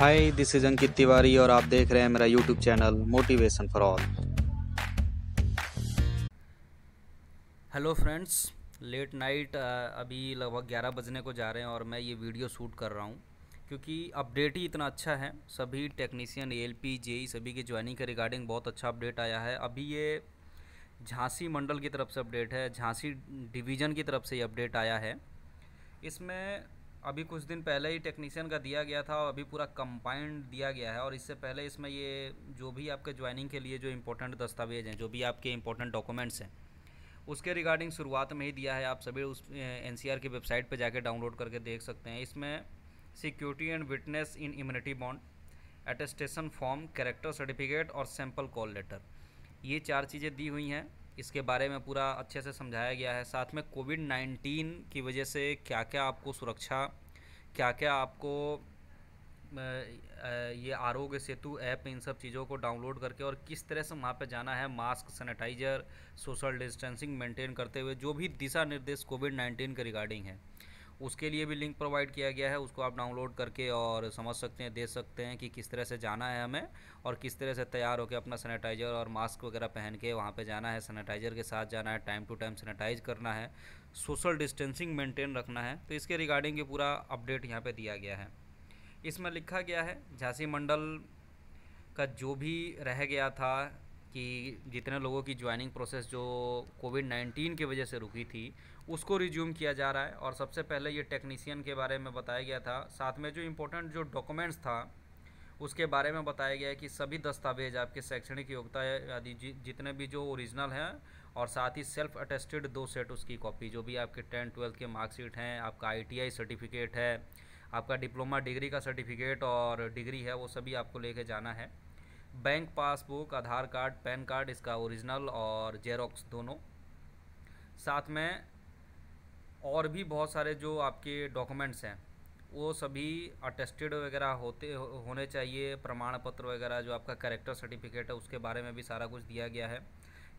hi this is Ankit Tiwari और आप देख रहे हैं मेरा YouTube channel motivation for all hello friends late night अभी लगभग 11 बजने को जा रहे हैं और मैं ये वीडियो शूट कर रहा हूँ क्योंकि अपडेट ही इतना अच्छा है सभी टेक्नीसियन एल पी जेई सभी की ज्वाइनिंग के रिगार्डिंग बहुत अच्छा अपडेट आया है अभी ये झांसी मंडल की तरफ से अपडेट है झांसी डिवीज़न की तरफ से ये अपडेट आया है इसमें अभी कुछ दिन पहले ही टेक्नीशियन का दिया गया था और अभी पूरा कंबाइंड दिया गया है और इससे पहले इसमें ये जो भी आपके ज्वाइनिंग के लिए जो इम्पोर्टेंट दस्तावेज हैं जो भी आपके इम्पोर्टेंट डॉक्यूमेंट्स हैं उसके रिगार्डिंग शुरुआत में ही दिया है आप सभी उस एन की वेबसाइट पर जाकर डाउनलोड करके देख सकते हैं इसमें security and witness in immunity bond attestation form character certificate और सैम्पल कॉल लेटर ये चार चीज़ें दी हुई हैं इसके बारे में पूरा अच्छे से समझाया गया है साथ में कोविड नाइन्टीन की वजह से क्या क्या आपको सुरक्षा क्या क्या आपको ये आरोग्य सेतु ऐप इन सब चीज़ों को डाउनलोड करके और किस तरह से वहाँ पे जाना है mask sanitiser social distancing maintain करते हुए जो भी दिशा निर्देश कोविड नाइन्टीन के रिगार्डिंग है उसके लिए भी लिंक प्रोवाइड किया गया है उसको आप डाउनलोड करके और समझ सकते हैं देख सकते हैं कि किस तरह से जाना है हमें और किस तरह से तैयार होकर अपना सैनिटाइज़र और मास्क वगैरह पहन के वहाँ पर जाना है सैनिटाइज़र के साथ जाना है टाइम टू टाइम सैनिटाइज करना है सोशल डिस्टेंसिंग मेंटेन रखना है तो इसके रिगार्डिंग ये पूरा अपडेट यहाँ पर दिया गया है इसमें लिखा गया है झांसी मंडल का जो भी रह गया था कि जितने लोगों की ज्वाइनिंग प्रोसेस जो कोविड 19 की वजह से रुकी थी उसको रिज्यूम किया जा रहा है और सबसे पहले ये टेक्नीसियन के बारे में बताया गया था साथ में जो इम्पोर्टेंट जो डॉक्यूमेंट्स था उसके बारे में बताया गया है कि सभी दस्तावेज आपके शैक्षणिक योग्यता आदि जितने भी जो ओरिजिनल हैं और साथ ही सेल्फ अटेस्टेड दो सेट उसकी कॉपी जो भी आपके टेंथ ट्वेल्थ के मार्कशीट हैं आपका आईटीआई सर्टिफिकेट है आपका डिप्लोमा डिग्री का सर्टिफिकेट और डिग्री है वो सभी आपको लेके जाना है bank passbook Aadhaar card PAN card इसका ओरिजिनल और जेरोक्स दोनों साथ में और भी बहुत सारे जो आपके डॉक्यूमेंट्स हैं वो सभी अटेस्टेड वगैरह होते हो, होने चाहिए प्रमाण पत्र वगैरह जो आपका करेक्टर सर्टिफिकेट है उसके बारे में भी सारा कुछ दिया गया है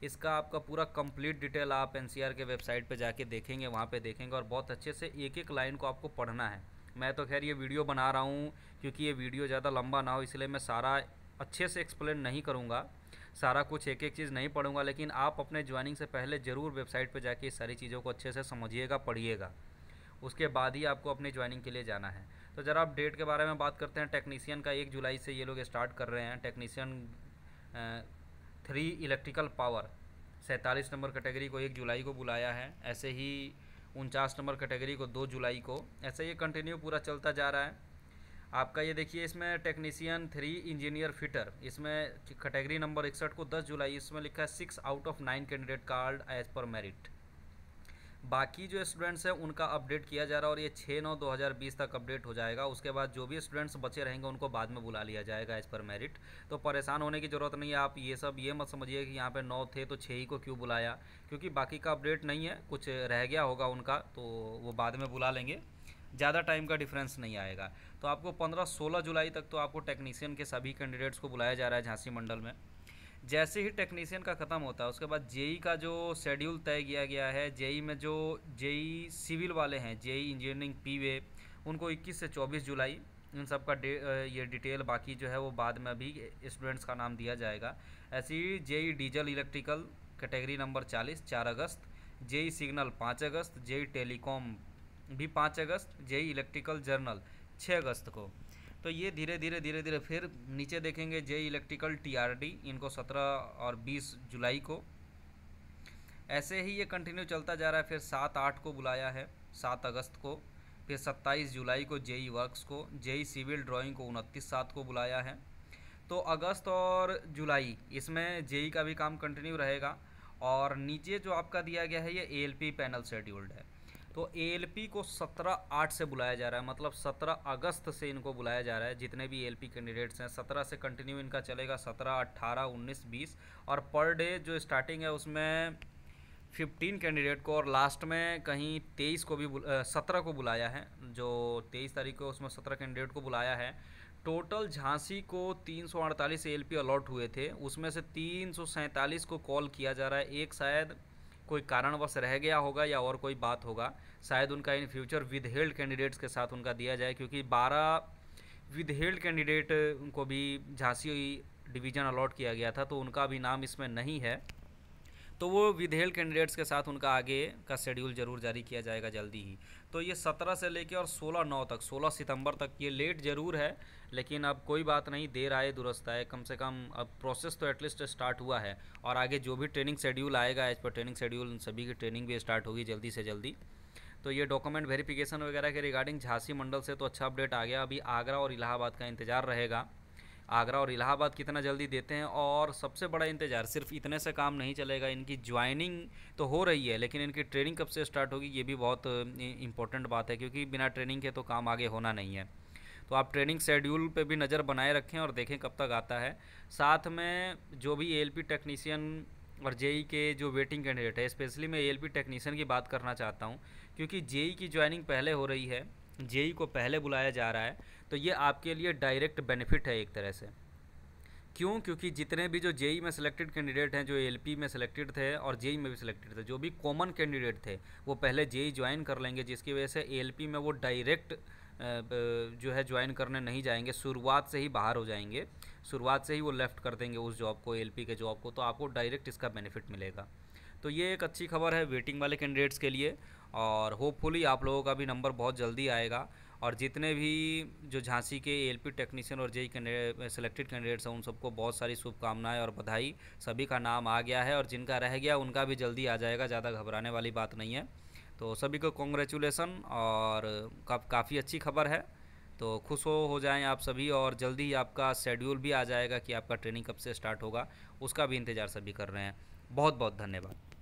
इसका आपका पूरा कंप्लीट डिटेल आप एन के वेबसाइट पर जाके देखेंगे वहाँ पर देखेंगे और बहुत अच्छे से एक एक लाइन को आपको पढ़ना है मैं तो खैर ये वीडियो बना रहा हूँ क्योंकि ये वीडियो ज़्यादा लंबा ना हो इसलिए मैं सारा अच्छे से एक्सप्लेन नहीं करूँगा सारा कुछ एक एक चीज़ नहीं पढ़ूंगा लेकिन आप अपने ज्वाइनिंग से पहले ज़रूर वेबसाइट पर जाके सारी चीज़ों को अच्छे से समझिएगा पढ़िएगा उसके बाद ही आपको अपनी ज्वाइनिंग के लिए जाना है तो ज़रा आप डेट के बारे में बात करते हैं टेक्नीसियन का एक जुलाई से ये लोग स्टार्ट कर रहे हैं टेक्नीसियन थ्री इलेक्ट्रिकल पावर सैंतालीस नंबर कैटेगरी को एक जुलाई को बुलाया है ऐसे ही उनचास नंबर कैटेगरी को दो जुलाई को ऐसे ये कंटिन्यू पूरा चलता जा रहा है आपका ये देखिए इसमें टेक्नीसियन थ्री इंजीनियर फिटर इसमें कैटेगरी नंबर इकसठ को 10 जुलाई इसमें लिखा है six out of nine candidate card as per merit बाकी जो स्टूडेंट्स हैं उनका अपडेट किया जा रहा है और ये छः नौ दो हज़ार बीस तक अपडेट हो जाएगा उसके बाद जो भी स्टूडेंट्स बचे रहेंगे उनको बाद में बुला लिया जाएगा एज़ पर मेरिट तो परेशान होने की ज़रूरत नहीं है आप ये सब ये मत समझिए कि यहाँ पे नौ थे तो छः ही को क्यों बुलाया क्योंकि बाकी का अपडेट नहीं है कुछ रह गया होगा उनका तो वो बाद में बुला लेंगे ज़्यादा टाइम का डिफरेंस नहीं आएगा तो आपको 15-16 जुलाई तक तो आपको टेक्नीशियन के सभी कैंडिडेट्स को बुलाया जा रहा है झांसी मंडल में जैसे ही टेक्नीशियन का ख़त्म होता है उसके बाद जेई का जो शेड्यूल तय किया गया है जेई में जो जेई सिविल वाले हैं जेई इंजीनियरिंग पी उनको इक्कीस से चौबीस जुलाई इन सब का ये डिटेल बाकी जो है वो बाद में भी स्टूडेंट्स का नाम दिया जाएगा ऐसे ही JE diesel electrical category number 40 4 अगस्त जेई सिग्नल 5 अगस्त जेई टेलीकॉम भी पाँच अगस्त जेई इलेक्ट्रिकल जर्नल छः अगस्त को तो ये धीरे धीरे धीरे धीरे फिर नीचे देखेंगे जेई इलेक्ट्रिकल टीआरडी इनको सत्रह और बीस जुलाई को ऐसे ही ये कंटिन्यू चलता जा रहा है फिर सात आठ को बुलाया है सात अगस्त को फिर सत्ताईस जुलाई को जेई वर्क्स को जेई सिविल ड्राइंग को उनतीस सात को बुलाया है तो अगस्त और जुलाई इसमें जेई का भी काम कंटिन्यू रहेगा और नीचे जो आपका दिया गया है ये एलपी पैनल शेड्यूल्ड है तो ए को सत्रह आठ से बुलाया जा रहा है मतलब सत्रह अगस्त से इनको बुलाया जा रहा है जितने भी ए कैंडिडेट्स हैं सत्रह से कंटिन्यू इनका चलेगा सत्रह अट्ठारह उन्नीस बीस और पर डे जो स्टार्टिंग है उसमें फिफ्टीन कैंडिडेट को और लास्ट में कहीं तेईस को भी सत्रह को बुलाया है जो तेईस तारीख को उसमें सत्रह कैंडिडेट को बुलाया है टोटल झांसी को तीन सौ अड़तालीस एल अलॉट हुए थे उसमें से तीन सौ सैंतालीस को कॉल किया जा रहा है एक शायद कोई कारणवश रह गया होगा या और कोई बात होगा शायद उनका इन फ्यूचर हेल्ड कैंडिडेट्स के साथ उनका दिया जाए क्योंकि बारह हेल्ड कैंडिडेट को भी झांसी डिवीज़न अलॉट किया गया था तो उनका भी नाम इसमें नहीं है तो वो विधेयक कैंडिडेट्स के साथ उनका आगे का शेड्यूल जरूर जारी किया जाएगा जल्दी ही तो ये सत्रह से लेकर और सोलह नौ तक सोलह सितंबर तक ये लेट ज़रूर है लेकिन अब कोई बात नहीं देर आए दुरुस्त आए कम से कम अब प्रोसेस तो एटलीस्ट स्टार्ट हुआ है और आगे जो भी ट्रेनिंग शेड्यूल आएगा एज पर ट्रेनिंग शेड्यूल उन सभी की ट्रेनिंग भी स्टार्ट होगी जल्दी से जल्दी तो ये डॉक्यूमेंट वेरिफिकेशन वगैरह के रिगार्डिंग झांसी मंडल से तो अच्छा अपडेट आ गया अभी आगरा और इलाहाबाद का इंतजार रहेगा आगरा और इलाहाबाद कितना जल्दी देते हैं और सबसे बड़ा इंतज़ार सिर्फ इतने से काम नहीं चलेगा इनकी ज्वाइनिंग तो हो रही है लेकिन इनकी ट्रेनिंग कब से स्टार्ट होगी ये भी बहुत इंपॉर्टेंट बात है क्योंकि बिना ट्रेनिंग के तो काम आगे होना नहीं है तो आप ट्रेनिंग शेड्यूल पे भी नज़र बनाए रखें और देखें कब तक आता है साथ में जो भी पी टेक्नीशियन और जेई e के जो वेटिंग कैंडिडेट है स्पेशली मैं पी टेक्नीशियन की बात करना चाहता हूँ क्योंकि जेई e की ज्वाइनिंग पहले हो रही है जेई को पहले बुलाया जा रहा है तो ये आपके लिए डायरेक्ट बेनिफिट है एक तरह से क्यों क्योंकि जितने भी जो जेई में सिलेक्टेड कैंडिडेट हैं जो एल में सिलेक्टेड थे और जेई में भी सिलेक्टेड थे जो भी कॉमन कैंडिडेट थे वो पहले जेई ज्वाइन कर लेंगे जिसकी वजह से एलपी में वो डायरेक्ट जो है ज्वाइन करने नहीं जाएंगे शुरुआत से ही बाहर हो जाएंगे शुरुआत से ही वो लेफ़्ट कर देंगे उस जॉब को एल के जॉब को तो आपको डायरेक्ट इसका बेनिफिट मिलेगा तो ये एक अच्छी खबर है वेटिंग वाले कैंडिडेट्स के लिए और होपफुली आप लोगों का भी नंबर बहुत जल्दी आएगा और जितने भी जो झांसी के एलपी टेक्नीशियन और जेई कैंडिडेट सेलेक्टेड कैंडिडेट्स हैं उन सबको बहुत सारी शुभकामनाएं और बधाई सभी का नाम आ गया है और जिनका रह गया उनका भी जल्दी आ जाएगा ज़्यादा घबराने वाली बात नहीं है तो सभी को कॉन्ग्रेचुलेसन और काफ़ी अच्छी खबर है तो खुश हो हो जाएं आप सभी और जल्दी ही आपका शेड्यूल भी आ जाएगा कि आपका ट्रेनिंग कब से स्टार्ट होगा उसका भी इंतज़ार सभी कर रहे हैं बहुत बहुत धन्यवाद